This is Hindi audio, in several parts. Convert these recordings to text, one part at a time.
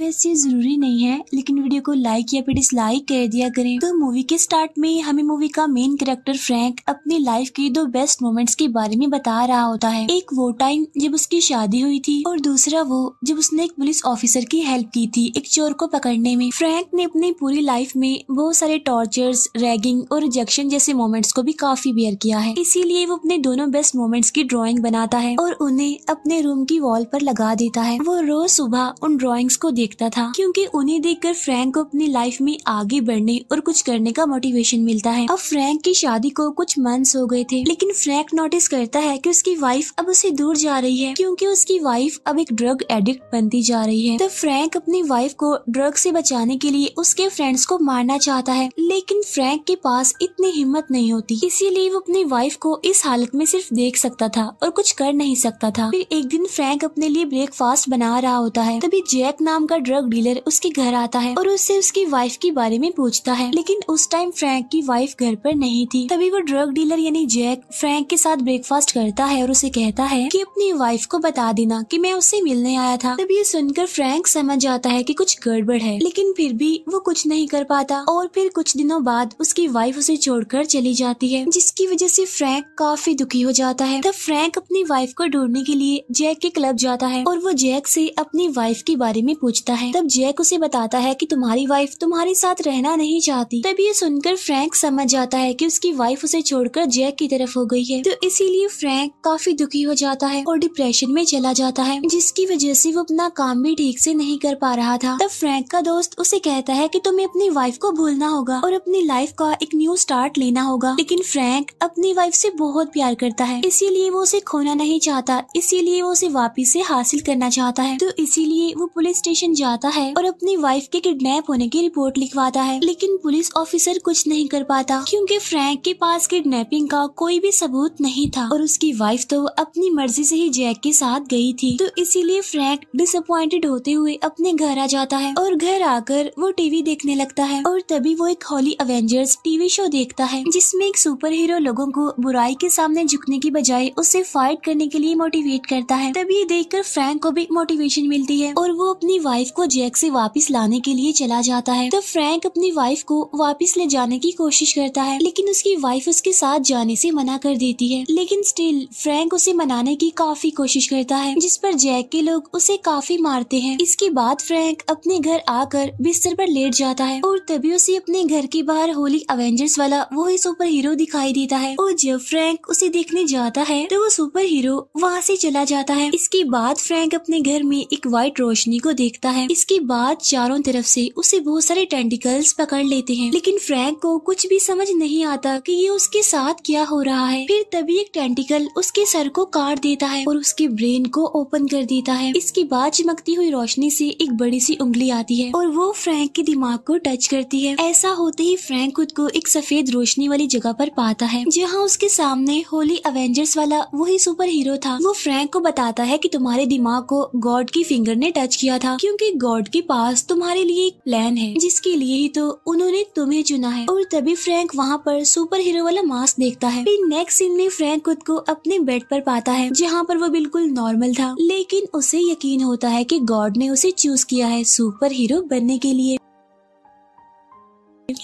वैसे जरूरी नहीं है लेकिन वीडियो को लाइक या फिर डिसलाइक कर दिया करें तो मूवी के स्टार्ट में हमें मूवी का मेन कैरेक्टर फ्रैंक अपनी लाइफ के दो बेस्ट मोमेंट्स के बारे में बता रहा होता है एक वो टाइम जब उसकी शादी हुई थी और दूसरा वो जब उसने एक पुलिस ऑफिसर की हेल्प की थी एक चोर को पकड़ने में फ्रैंक ने अपनी पूरी लाइफ में बहुत सारे टॉर्चर्स रैगिंग और रिजेक्शन जैसे मोमेंट्स को भी काफी बेयर किया है इसीलिए वो अपने दोनों बेस्ट मोमेंट्स की ड्रॉइंग बनाता है और उन्हें अपने रूम की वॉल पर लगा देता है वो रोज सुबह उन ड्रॉइंग्स को देख देखता था क्योंकि उन्हें देखकर फ्रैंक को अपनी लाइफ में आगे बढ़ने और कुछ करने का मोटिवेशन मिलता है अब फ्रैंक की शादी को कुछ मंथ्स हो गए थे लेकिन फ्रैंक नोटिस करता है कि उसकी वाइफ अब उसे दूर जा रही है क्योंकि उसकी वाइफ अब एक ड्रग एडिक्ट बनती जा रही है तो फ्रैंक अपनी वाइफ को ड्रग से बचाने के लिए उसके फ्रेंड्स को मारना चाहता है लेकिन फ्रैंक के पास इतनी हिम्मत नहीं होती इसीलिए वो अपनी वाइफ को इस हालत में सिर्फ देख सकता था और कुछ कर नहीं सकता था फिर एक दिन फ्रैंक अपने लिए ब्रेकफास्ट बना रहा होता है तभी जैक नाम का ड्रग डीलर उसके घर आता है और उससे उसकी वाइफ के बारे में पूछता है लेकिन उस टाइम फ्रैंक की वाइफ घर पर नहीं थी तभी वो ड्रग डीलर यानी जैक फ्रैंक के साथ ब्रेकफास्ट करता है और उसे कहता है कि अपनी वाइफ को बता देना कि मैं उससे मिलने आया था तभी ये सुनकर फ्रैंक समझ आता है कि कुछ गड़बड़ है लेकिन फिर भी वो कुछ नहीं कर पाता और फिर कुछ दिनों बाद उसकी वाइफ उसे छोड़कर चली जाती है जिसकी वजह से फ्रैंक काफी दुखी हो जाता है तब फ्रैंक अपनी वाइफ को ढूंढने के लिए जैक के क्लब जाता है और वो जैक से अपनी वाइफ के बारे में पूछ पूछता है तब जैक उसे बताता है कि तुम्हारी वाइफ तुम्हारे साथ रहना नहीं चाहती तब ये सुनकर फ्रैंक समझ जाता है कि उसकी वाइफ उसे छोड़कर जैक की तरफ हो गई है तो इसीलिए फ्रैंक काफी दुखी हो जाता है और डिप्रेशन में चला जाता है जिसकी वजह से वो अपना काम भी ठीक से नहीं कर पा रहा था तब फ्रैंक का दोस्त उसे कहता है कि तुम्हें अपनी वाइफ को भूलना होगा और अपनी लाइफ का एक न्यू स्टार्ट लेना होगा लेकिन फ्रैंक अपनी वाइफ से बहुत प्यार करता है इसीलिए वो उसे खोना नहीं चाहता इसीलिए वो उसे वापिस से हासिल करना चाहता है तो इसीलिए वो पुलिस स्टेशन स्टेशन जाता है और अपनी वाइफ के किडनैप होने की रिपोर्ट लिखवाता है लेकिन पुलिस ऑफिसर कुछ नहीं कर पाता क्योंकि फ्रैंक के पास किडनैपिंग का कोई भी सबूत नहीं था और उसकी वाइफ तो अपनी मर्जी से ही जैक के साथ गई थी तो इसीलिए फ्रैंक डिसअपॉइंटेड होते हुए अपने घर आ जाता है और घर आकर वो टीवी देखने लगता है और तभी वो एक हॉली अवेंजर्स टीवी शो देखता है जिसमे एक सुपर हीरो लोगों को बुराई के सामने झुकने की बजाय उसे फाइट करने के लिए मोटिवेट करता है तभी कर फ्रैंक को भी मोटिवेशन मिलती है और वो अपनी वाइफ वाइफ को जैक से वापस लाने के लिए चला जाता है तब तो फ्रैंक अपनी वाइफ को वापस ले जाने की कोशिश करता है लेकिन उसकी वाइफ उसके साथ जाने से मना कर देती है लेकिन स्टिल फ्रैंक उसे मनाने की काफी कोशिश करता है जिस पर जैक के लोग उसे काफी मारते हैं इसके बाद फ्रैंक अपने घर आकर बिस्तर पर लेट जाता है और तभी उसे अपने घर के बाहर होली अवेंजर्स वाला वही सुपर हीरो दिखाई देता है और जब फ्रैंक उसे देखने जाता है तो वो सुपर हीरो वहाँ से चला जाता है इसके बाद फ्रैंक अपने घर में एक व्हाइट रोशनी को देखता जाता है इसके बाद चारों तरफ से उसे बहुत सारे टेंटिकल्स पकड़ लेते हैं लेकिन फ्रैंक को कुछ भी समझ नहीं आता कि ये उसके साथ क्या हो रहा है फिर तभी एक टेंटिकल उसके सर को काट देता है और उसके ब्रेन को ओपन कर देता है इसके बाद चमकती हुई रोशनी से एक बड़ी सी उंगली आती है और वो फ्रैंक के दिमाग को टच करती है ऐसा होते ही फ्रैंक खुद को एक सफेद रोशनी वाली जगह पर पाता है जहाँ उसके सामने होली अवेंजर्स वाला वही सुपर हीरो था वो फ्रैंक को बताता है कि तुम्हारे दिमाग को गॉड की फिंगर ने टच किया था क्योंकि क्योंकि गॉड के पास तुम्हारे लिए एक प्लान है जिसके लिए ही तो उन्होंने तुम्हें चुना है और तभी फ्रैंक वहाँ पर सुपर हीरो वाला मास्क देखता है फिर नेक्स्ट सीन में फ्रैंक खुद को अपने बेड पर पाता है जहाँ पर वो बिल्कुल नॉर्मल था लेकिन उसे यकीन होता है कि गॉड ने उसे चूज किया है सुपर हीरो बनने के लिए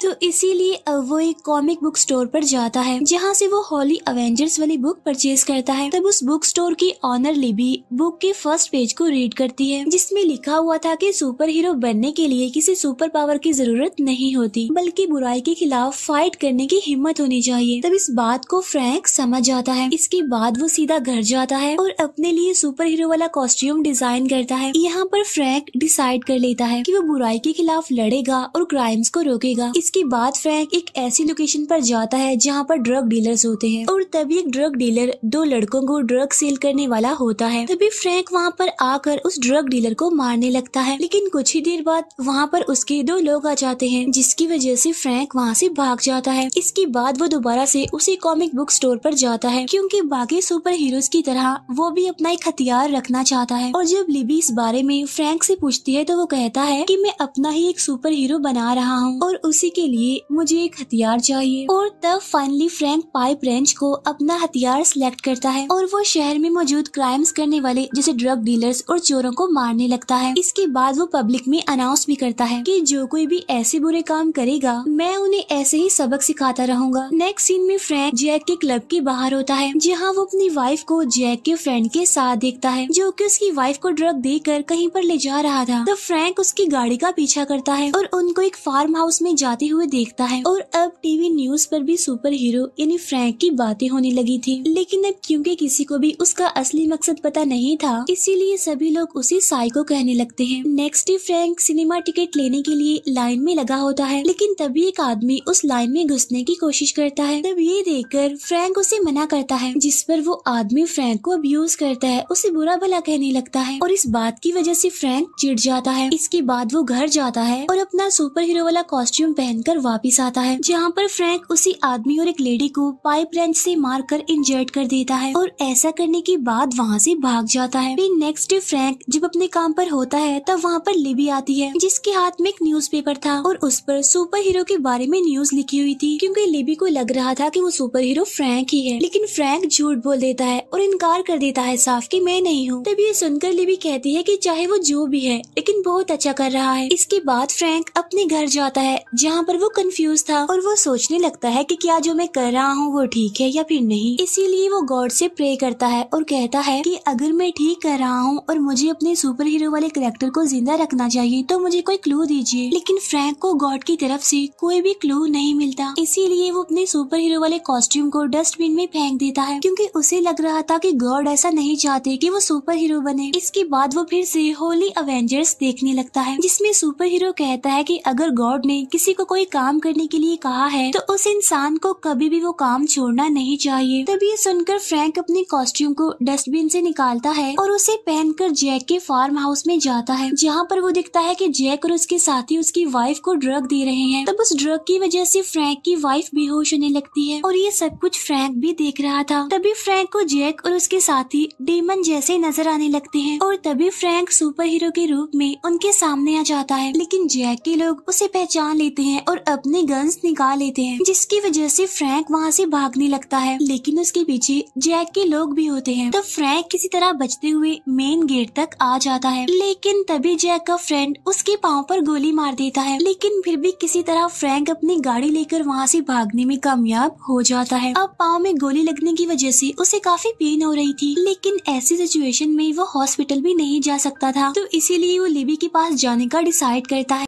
तो इसीलिए अब वो एक कॉमिक बुक स्टोर पर जाता है जहाँ से वो हॉली अवेंजर्स वाली बुक परचेज करता है तब उस बुक स्टोर की ऑनर लिबी बुक के फर्स्ट पेज को रीड करती है जिसमें लिखा हुआ था कि सुपर हीरो बनने के लिए किसी सुपर पावर की जरूरत नहीं होती बल्कि बुराई के खिलाफ फाइट करने की हिम्मत होनी चाहिए तब इस बात को फ्रैंक समझ जाता है इसके बाद वो सीधा घर जाता है और अपने लिए सुपर हीरो वाला कॉस्ट्यूम डिजाइन करता है यहाँ पर फ्रैंक डिसाइड कर लेता है की वो बुराई के खिलाफ लड़ेगा और क्राइम्स को रोकेगा इसके बाद फ्रैंक एक ऐसी लोकेशन पर जाता है जहाँ पर ड्रग डीलर्स होते हैं और तभी एक ड्रग डीलर दो लड़कों को ड्रग सेल करने वाला होता है तभी फ्रैंक वहाँ पर आकर उस ड्रग डीलर को मारने लगता है लेकिन कुछ ही देर बाद वहाँ पर उसके दो लोग आ जाते हैं जिसकी वजह से फ्रैंक वहाँ से भाग जाता है इसके बाद वो दोबारा से उसी कॉमिक बुक स्टोर पर जाता है क्योंकि बाकी सुपर हीरोज की तरह वो भी अपना एक हथियार रखना चाहता है और जब लिबी इस बारे में फ्रैंक से पूछती है तो वो कहता है कि मैं अपना ही एक सुपर हीरो बना रहा हूँ और उसी इसी के लिए मुझे एक हथियार चाहिए और तब फाइनली फ्रैंक पाइप रेंज को अपना हथियार सिलेक्ट करता है और वो शहर में मौजूद क्राइम्स करने वाले जैसे ड्रग डीलर्स और चोरों को मारने लगता है इसके बाद वो पब्लिक में अनाउंस भी करता है कि जो कोई भी ऐसे बुरे काम करेगा मैं उन्हें ऐसे ही सबक सिखाता रहूंगा नेक्स्ट सीन में फ्रैंक जैक के क्लब के बाहर होता है जहाँ वो अपनी वाइफ को जैक के फ्रेंड के साथ देखता है जो की उसकी वाइफ को ड्रग देकर कहीं पर ले जा रहा था तो फ्रैंक उसकी गाड़ी का पीछा करता है और उनको एक फार्म हाउस में जा आते हुए देखता है और अब टीवी न्यूज पर भी सुपर हीरो यानी फ्रैंक की बातें होने लगी थी लेकिन अब क्योंकि किसी को भी उसका असली मकसद पता नहीं था इसीलिए सभी लोग उसे साइको कहने लगते हैं next day Frank cinema ticket लेने के लिए लाइन में लगा होता है लेकिन तभी एक आदमी उस लाइन में घुसने की कोशिश करता है तब ये कर फ्रैंक उसे मना करता है जिस पर वो आदमी फ्रैंक को अब्यूज करता है उसे बुरा भला कहने लगता है और इस बात की वजह से फ्रैंक चिढ़ जाता है इसके बाद वो घर जाता है और अपना सुपर हीरो वाला कॉस्ट्यूम पहनकर वापस आता है जहाँ पर फ्रैंक उसी आदमी और एक लेडी को पाइप रेंच से मारकर इंजर्ट कर देता है और ऐसा करने के बाद वहाँ से भाग जाता है नेक्स्ट डे फ्रैंक जब अपने काम पर होता है तब वहाँ पर लिबी आती है जिसके हाथ में एक पेपर था और उस पर सुपर हीरो के बारे में न्यूज़ लिखी हुई थी क्यूँकी लिबी को लग रहा था की वो सुपर हीरो फ्रैंक ही है लेकिन फ्रैंक झूठ बोल देता है और इनकार कर देता है साफ की मैं नहीं हूँ तभी ये सुनकर लिबी कहती है की चाहे वो जो भी है लेकिन बहुत अच्छा कर रहा है इसके बाद फ्रैंक अपने घर जाता है जहाँ पर वो कंफ्यूज था और वो सोचने लगता है कि क्या जो मैं कर रहा हूँ वो ठीक है या फिर नहीं इसीलिए वो गॉड से प्रे करता है और कहता है कि अगर मैं ठीक कर रहा हूँ और मुझे अपने सुपर हीरो वाले करेक्टर को जिंदा रखना चाहिए तो मुझे कोई क्लू दीजिए लेकिन फ्रैंक को गॉड की तरफ से कोई भी क्लू नहीं मिलता इसीलिए वो अपने सुपर हीरो वाले कॉस्ट्यूम को डस्टबिन में फेंक देता है क्योंकि उसे लग रहा था कि गॉड ऐसा नहीं चाहते कि वो सुपर हीरो बने इसके बाद वो फिर से होली अवेंजर्स देखने लगता है जिसमें सुपर हीरो कहता है कि अगर गॉड ने किसी को कोई काम करने के लिए कहा है तो उस इंसान को कभी भी वो काम छोड़ना नहीं चाहिए तभी ये सुनकर फ्रैंक अपने कॉस्ट्यूम को डस्टबिन से निकालता है और उसे पहनकर जैक के फार्म हाउस में जाता है जहाँ पर वो दिखता है कि जैक और उसके साथी उसकी वाइफ को ड्रग दे रहे हैं तब उस ड्रग की वजह से फ्रैंक की वाइफ बेहोश होने लगती है और ये सब कुछ फ्रैंक भी देख रहा था तभी फ्रैंक को जैक और उसके साथी डेमन जैसे नजर आने लगते हैं और तभी फ्रैंक सुपर हीरो के रूप में उनके सामने आ जाता है लेकिन जैक के लोग उसे पहचान लेते हैं और अपने गन्स निकाल लेते हैं जिसकी वजह से फ्रैंक वहाँ से भागने लगता है लेकिन उसके पीछे जैक के लोग भी होते हैं तो फ्रैंक किसी तरह बचते हुए मेन गेट तक आ जाता है लेकिन तभी जैक का फ्रेंड उसके पाँव पर गोली मार देता है लेकिन फिर भी किसी तरह फ्रैंक अपनी गाड़ी लेकर वहाँ से भागने में कामयाब हो जाता है अब पाँव में गोली लगने की वजह से उसे काफी पेन हो रही थी लेकिन ऐसी सिचुएशन में वो हॉस्पिटल भी नहीं जा सकता था तो इसीलिए वो लिबी के पास जाने का डिसाइड करता है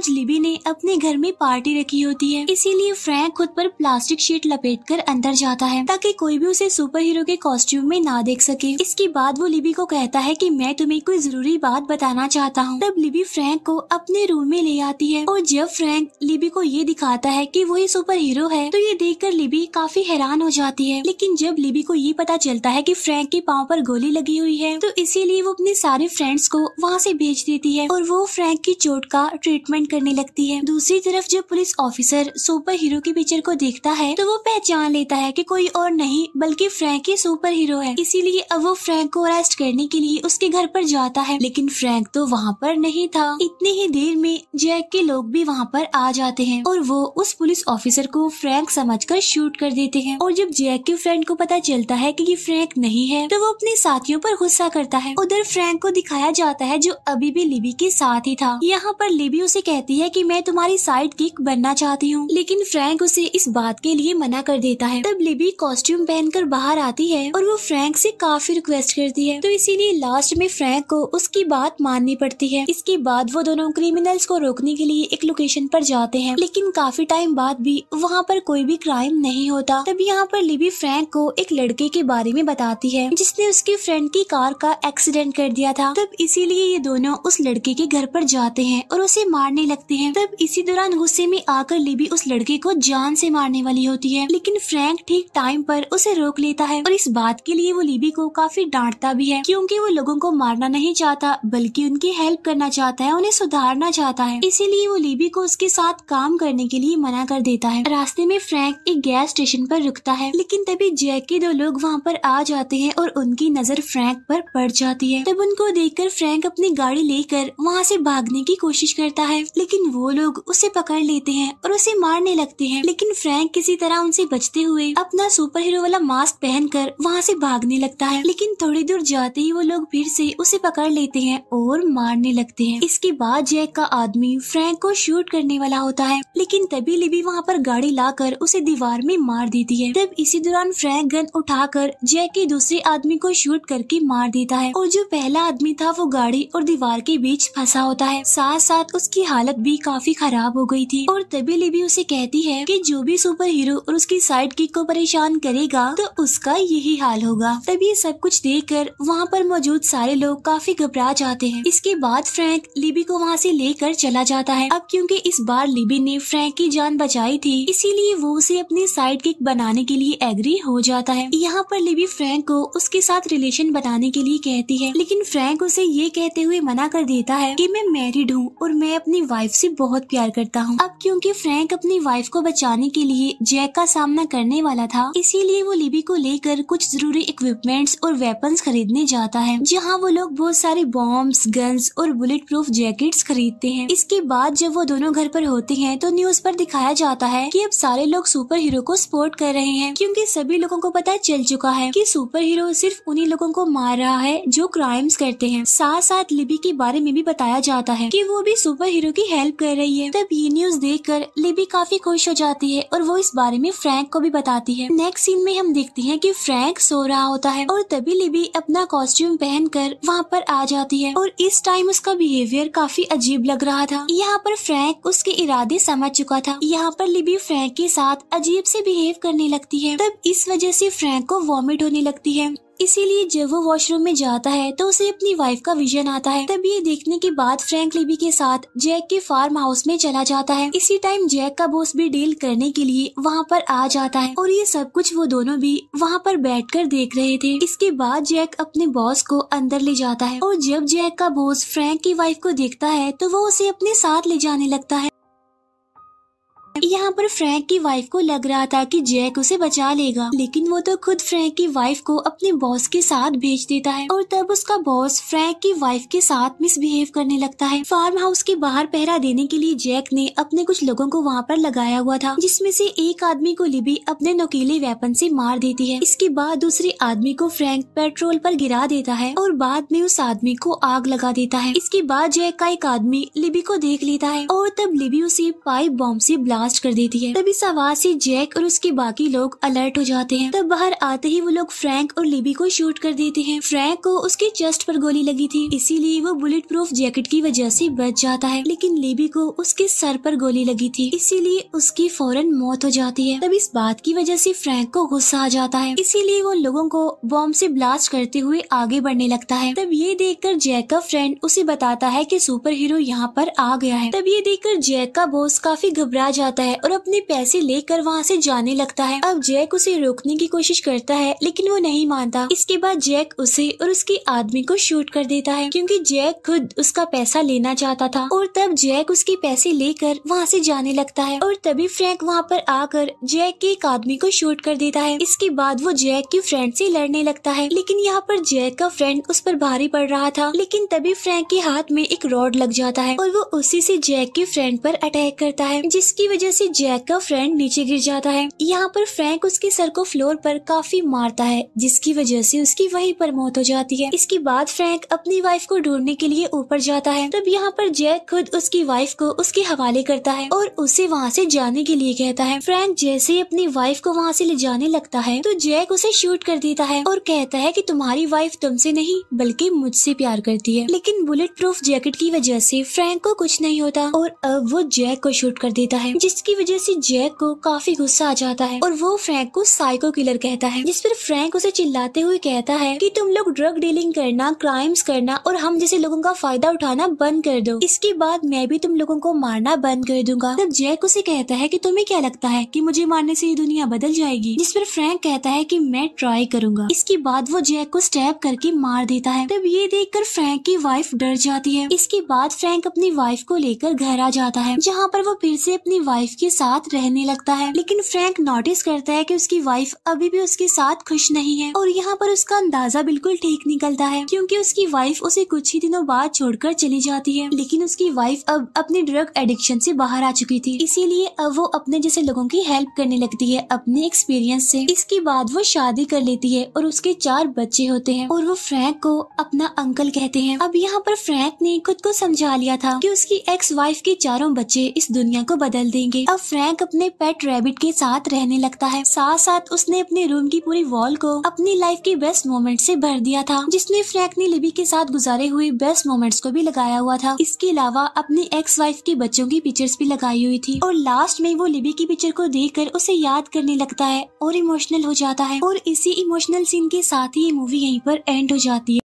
आज लिबी ने अपने घर में पार्टी रखी होती है इसीलिए फ्रैंक खुद पर प्लास्टिक शीट लपेट कर अंदर जाता है ताकि कोई भी उसे सुपर हीरो के कॉस्ट्यूम में ना देख सके इसके बाद वो लिबी को कहता है कि मैं तुम्हें कोई जरूरी बात बताना चाहता हूँ तब लिबी फ्रैंक को अपने रूम में ले आती है और जब फ्रैंक लिबी को ये दिखाता है की वही सुपर हीरो है तो ये देख कर लिबी काफी हैरान हो जाती है लेकिन जब लिबी को ये पता चलता है की फ्रैंक के पाँव आरोप गोली लगी हुई है तो इसीलिए वो अपने सारे फ्रेंड्स को वहाँ ऐसी भेज देती है और वो फ्रैंक की चोट का ट्रीटमेंट करने लगती है दूसरी तरफ जब पुलिस ऑफिसर सुपर हीरो की पिक्चर को देखता है तो वो पहचान लेता है कि कोई और नहीं बल्कि फ्रैंक ही सुपर हीरो है इसीलिए अब वो फ्रैंक को अरेस्ट करने के लिए उसके घर पर जाता है लेकिन फ्रैंक तो वहाँ पर नहीं था इतनी ही देर में जैक के लोग भी वहाँ पर आ जाते हैं और वो उस पुलिस ऑफिसर को फ्रैंक कर शूट कर देते हैं और जब जैक के फ्रेंड को पता चलता है कि ये फ्रैंक नहीं है तो वो अपने साथियों पर गुस्सा करता है उधर फ्रैंक को दिखाया जाता है जो अभी भी लिबी के साथ ही था यहाँ पर लिबी उसे कह कहती है कि मैं तुम्हारी साइड किक बनना चाहती हूँ लेकिन फ्रैंक उसे इस बात के लिए मना कर देता है तब लिबी कॉस्ट्यूम पहनकर बाहर आती है और वो फ्रैंक से काफी रिक्वेस्ट करती है तो इसीलिए लास्ट में फ्रैंक को उसकी बात माननी पड़ती है इसके बाद वो दोनों क्रिमिनल्स को रोकने के लिए एक लोकेशन पर जाते हैं लेकिन काफी टाइम बाद भी वहाँ पर कोई भी क्राइम नहीं होता तब यहाँ पर लिबी फ्रैंक को एक लड़के के बारे में बताती है जिसने उसके फ्रेंड की कार का एक्सीडेंट कर दिया था तब इसीलिए ये दोनों उस लड़के के घर पर जाते हैं और उसे मारने लगते हैं तब इसी दौरान गुस्से में आकर लिबी उस लड़के को जान से मारने वाली होती है लेकिन फ्रैंक ठीक टाइम पर उसे रोक लेता है और इस बात के लिए वो लिबी को काफी डांटता भी है क्योंकि वो लोगों को मारना नहीं चाहता बल्कि उनकी हेल्प करना चाहता है उन्हें सुधारना चाहता है इसीलिए वो लिबी को उसके साथ काम करने के लिए मना कर देता है रास्ते में फ्रैंक एक गैस स्टेशन पर रुकता है लेकिन तभी जैक के दो लोग वहाँ पर आ जाते हैं और उनकी नजर फ्रैंक पर पड़ जाती है तब उनको देखकर फ्रैंक अपनी गाड़ी लेकर वहाँ से भागने की कोशिश करता है लेकिन वो लोग उसे पकड़ लेते हैं और उसे मारने लगते हैं लेकिन फ्रैंक किसी तरह उनसे बचते हुए अपना सुपर हीरो वाला मास्क पहनकर वहाँ से भागने लगता है लेकिन थोड़ी दूर जाते ही वो लोग फिर से उसे पकड़ लेते हैं और मारने लगते हैं इसके बाद जैक का आदमी फ्रैंक को शूट करने वाला होता है लेकिन तभी लिबी वहाँ पर गाड़ी कर उसे दीवार में मार देती है तब इसी दौरान फ्रैंक गन कर जैक के दूसरे आदमी को शूट करके मार देता है और जो पहला आदमी था वो गाड़ी और दीवार के बीच फंसा होता है साथ साथ उसकी हाथ हालत भी काफी खराब हो गई थी और तभी लिबी उसे कहती है कि जो भी सुपर हीरो और उसकी साइड किक को परेशान करेगा तो उसका यही हाल होगा तभी सब कुछ देख कर वहाँ पर मौजूद सारे लोग काफी घबरा जाते हैं इसके बाद फ्रैंक लिबी को वहाँ ऐसी लेकर चला जाता है अब क्यूँकी इस बार लिबी ने फ्रेंक की जान बचाई थी इसीलिए वो उसे अपनी साइड किक बनाने के लिए एग्री हो जाता है यहाँ पर लिबी फ्रैंक को उसके साथ रिलेशन बनाने के लिए कहती है लेकिन फ्रैंक उसे ये कहते हुए मना कर देता है कि मैं मैरिड हूँ और मैं अपनी वाइफ से बहुत प्यार करता हूँ अब क्योंकि फ्रैंक अपनी वाइफ को बचाने के लिए जैक का सामना करने वाला था इसीलिए वो लिबी को लेकर कुछ जरूरी इक्विपमेंट्स और वेपन्स खरीदने जाता है जहाँ वो लोग बहुत सारे बॉम्ब्स गन्स और बुलेट प्रूफ जैकेट्स खरीदते हैं इसके बाद जब वो दोनों घर पर होते हैं तो न्यूज पर दिखाया जाता है की अब सारे लोग सुपर हीरो को सपोर्ट कर रहे हैं क्यूँकी सभी लोगों को पता चल चुका है की सुपर हीरो सिर्फ उन्ही लोगों को मार रहा है जो क्राइम्स करते हैं साथ साथ लिबी के बारे में भी बताया जाता है कि वो भी सुपर हीरो उनकी हेल्प कर रही है तब ये न्यूज देख कर लिबी काफी खुश हो जाती है और वो इस बारे में फ्रैंक को भी बताती है नेक्स्ट सीन में हम देखते हैं की फ्रैंक सो रहा होता है और तभी लिबी अपना कॉस्ट्यूम पहन कर वहाँ पर आ जाती है और इस टाइम उसका बिहेवियर काफी अजीब लग रहा था यहाँ पर फ्रैंक उसके इरादे समझ चुका था यहाँ पर लिबी फ्रैंक के साथ अजीब से बिहेव करने लगती है तब इस वजह से फ्रैंक को वॉमिट होने लगती है इसीलिए जब वो वॉशरूम में जाता है तो उसे अपनी वाइफ का विजन आता है तब ये देखने के बाद फ्रैंक लिबी के साथ जैक के फार्म हाउस में चला जाता है इसी टाइम जैक का बोस भी डील करने के लिए वहाँ पर आ जाता है और ये सब कुछ वो दोनों भी वहाँ पर कर देख रहे थे इसके बाद जैक अपने बॉस को अंदर ले जाता है और जब जैक का बोस फ्रैंक की वाइफ को देखता है तो वो उसे अपने साथ ले जाने लगता है यहाँ पर फ्रैंक की वाइफ को लग रहा था कि जैक उसे बचा लेगा लेकिन वो तो खुद फ्रैंक की वाइफ को अपने बॉस के साथ भेज देता है और तब उसका बॉस फ्रैंक की वाइफ के साथ मिसबिहेव करने लगता है फार्म हाउस के बाहर पहरा देने के लिए जैक ने अपने कुछ लोगों को वहाँ पर लगाया हुआ था जिसमे से एक आदमी को लिबी अपने नकेले वेपन से मार देती है इसके बाद दूसरे आदमी को फ्रैंक पेट्रोल पर गिरा देता है और बाद में उस आदमी को आग लगा देता है इसके बाद जैक का एक आदमी लिबी को देख लेता है और तब लिबी उसे पाइप बॉम्ब से ब्लास्ट ब्लास्ट कर देती है तब इस आवाज से जैक और उसके बाकी लोग अलर्ट हो जाते हैं तब बाहर आते ही वो लोग फ्रैंक और लिबी को शूट कर देते हैं फ्रैंक को उसके चेस्ट पर गोली लगी थी इसीलिए वो बुलेट प्रूफ जैकेट की वजह से बच जाता है लेकिन लिबी को उसके सर पर गोली लगी थी इसीलिए उसकी फौरन मौत हो जाती है तब इस बात की वजह से फ्रैंक को गुस्सा आ जाता है इसीलिए वो लोगों को बॉम्ब से ब्लास्ट करते हुए आगे बढ़ने लगता है तब ये देखकर जैक का फ्रेंड उसे बताता है कि सुपर हीरो यहाँ पर आ गया है तब ये देखकर जैक का बॉस काफी घबरा जाता जाता है और अपने पैसे लेकर वहाँ से जाने लगता है अब जैक उसे रोकने की कोशिश करता है लेकिन वो नहीं मानता इसके बाद जैक उसे और उसके आदमी को शूट कर देता है क्योंकि जैक खुद उसका पैसा लेना चाहता था और तब जैक उसके पैसे लेकर वहाँ से जाने लगता है और तभी फ्रैंक वहाँ पर आकर जैक के एक आदमी को शूट कर देता है इसके बाद वो जैक की फ्रेंड से लड़ने लगता है लेकिन यहाँ पर जैक का फ्रेंड उस पर भारी पड़ रहा था लेकिन तभी फ्रैंक के हाथ में एक रॉड लग जाता है और वो उसी से जैक के फ्रेंड पर अटैक करता है जिसकी वजह वजह से जैक का फ्रेंड नीचे गिर जाता है यहाँ पर फ्रैंक उसके सर को फ्लोर पर काफी मारता है जिसकी वजह से उसकी वहीं पर मौत हो जाती है इसके बाद फ्रैंक अपनी वाइफ को ढूंढने के लिए ऊपर जाता है तब यहाँ पर जैक खुद उसकी वाइफ को उसके हवाले करता है और उसे वहाँ से जाने के लिए कहता है फ्रैंक जैसे ही अपनी वाइफ को वहाँ से ले जाने लगता है तो जैक उसे शूट कर देता है और कहता है कि तुम्हारी वाइफ तुमसे नहीं बल्कि मुझसे प्यार करती है लेकिन बुलेट प्रूफ जैकेट की वजह से फ्रैंक को कुछ नहीं होता और अब वो जैक को शूट कर देता है जिसकी वजह से जैक को काफी गुस्सा आ जाता है और वो फ्रैंक को साइको किलर कहता है जिस पर फ्रैंक उसे चिल्लाते हुए कहता है कि तुम लोग ड्रग डीलिंग करना क्राइम्स करना और हम जैसे लोगों का फायदा उठाना बंद कर दो इसके बाद मैं भी तुम लोगों को मारना बंद कर दूंगा तब जैक उसे कहता है की तुम्हें क्या लगता है की मुझे मारने ऐसी ये दुनिया बदल जाएगी जिस पर फ्रैंक कहता है की मैं ट्राई करूंगा इसके बाद वो जैक को स्टैप करके मार देता है तब ये देख कर फ्रैंक की वाइफ डर जाती है इसके बाद फ्रैंक अपनी वाइफ को लेकर घर आ जाता है जहाँ पर वो फिर से अपनी वाइफ वाइफ के साथ रहने लगता है लेकिन फ्रैंक नोटिस करता है कि उसकी वाइफ अभी भी उसके साथ खुश नहीं है और यहाँ पर उसका अंदाजा बिल्कुल ठीक निकलता है क्योंकि उसकी वाइफ उसे कुछ ही दिनों बाद छोड़कर चली जाती है लेकिन उसकी वाइफ अब अपने ड्रग एडिक्शन से बाहर आ चुकी थी इसीलिए अब वो अपने जैसे लोगों की हेल्प करने लगती है अपने एक्सपीरियंस से इसके बाद वो शादी कर लेती है और उसके चार बच्चे होते हैं और वो फ्रैंक को अपना अंकल कहते हैं अब यहाँ पर फ्रैंक ने खुद को समझा लिया था कि उसकी एक्स वाइफ के चारों बच्चे इस दुनिया को बदल देंगे करेंगे अब फ्रैंक अपने पेट रैबिट के साथ रहने लगता है साथ साथ उसने अपने रूम की पूरी वॉल को अपनी लाइफ के बेस्ट मोमेंट से भर दिया था जिसमें फ्रैंक ने लिबी के साथ गुजारे हुए बेस्ट मोमेंट्स को भी लगाया हुआ था इसके अलावा अपनी एक्स वाइफ के बच्चों की पिक्चर्स भी लगाई हुई थी और लास्ट में वो लिबी की पिक्चर को देख कर उसे याद करने लगता है और इमोशनल हो जाता है और इसी इमोशनल सीन के साथ ही ये मूवी यहीं पर एंड हो जाती है